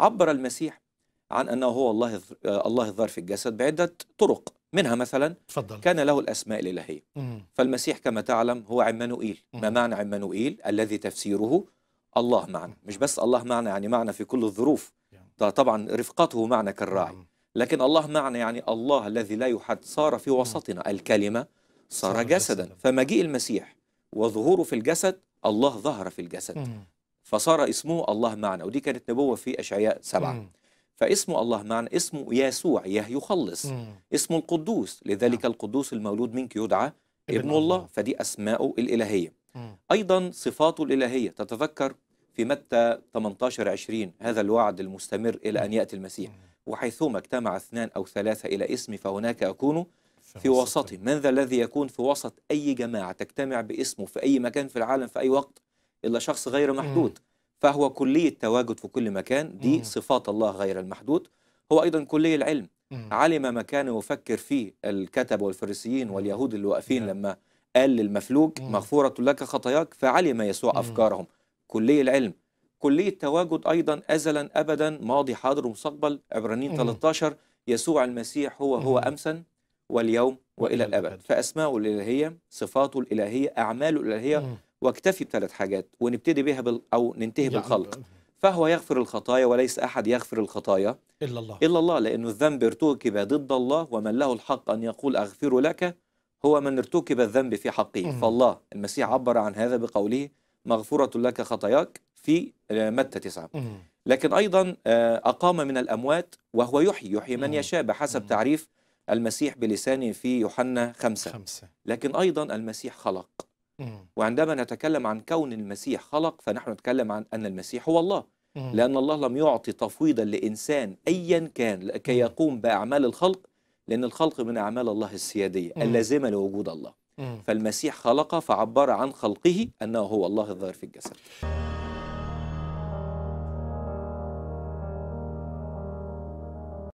عبر المسيح عن أنه هو الله آه، الله الظاهر في الجسد بعدة طرق منها مثلا فضل. كان له الأسماء الإلهية مم. فالمسيح كما تعلم هو عمانوئيل ما معنى عمانوئيل الذي تفسيره الله معنا مش بس الله معنا يعني معنا في كل الظروف ده طبعا رفقته معنا كالراعي لكن الله معنا يعني الله الذي لا يحد صار في وسطنا الكلمة صار جسدا فمجيء المسيح وظهوره في الجسد الله ظهر في الجسد فصار اسمه الله معنا ودي كانت نبوة في أشعياء سبعة مم. فاسمه الله معنا اسمه يسوع يه يخلص مم. اسمه القدوس لذلك مم. نعم. القدوس المولود منك يدعى ابن الله, الله. فدي أسماءه الإلهية مم. أيضا صفاته الإلهية تتذكر في متى 18 20 هذا الوعد المستمر إلى أن يأتي المسيح وحيثما اجتمع اثنان أو ثلاثة إلى اسمي فهناك أكون في وسطهم من ذا الذي يكون في وسط أي جماعة تجتمع باسمه في أي مكان في العالم في أي وقت إلا شخص غير محدود فهو كلية تواجد في كل مكان دي صفات الله غير المحدود هو أيضا كلية العلم علم ما كان يفكر فيه الكتب والفريسيين واليهود اللي واقفين لما قال للمفلوج مغفورة لك خطاياك فعلم يسوع أفكارهم كلية العلم كلية تواجد أيضا أزلا أبدا ماضي حاضر ومستقبل عبرانيين 13 يسوع المسيح هو هو أمسا واليوم وإلى الأبد فأسماءه الإلهية صفاته الإلهية أعماله الإلهية واكتفي بثلاث حاجات ونبتدي بها بال او ننتهي يعني بالخلق فهو يغفر الخطايا وليس احد يغفر الخطايا الا الله الا الله لانه الذنب ارتكب ضد الله ومن له الحق ان يقول اغفر لك هو من ارتكب الذنب في حقه فالله المسيح عبر عن هذا بقوله مغفورة لك خطاياك في آه، متى تسعة لكن أيضا آه، أقام من الأموات وهو يحيي يحيي من يشاء بحسب تعريف المسيح بلسانه في يوحنا خمسة لكن أيضا المسيح خلق وعندما نتكلم عن كون المسيح خلق فنحن نتكلم عن أن المسيح هو الله لأن الله لم يعطي تفويضا لإنسان أيا كان لكي يقوم بأعمال الخلق لأن الخلق من أعمال الله السيادية اللازمة لوجود الله فالمسيح خلق فعبر عن خلقه أنه هو الله الظاهر في الجسد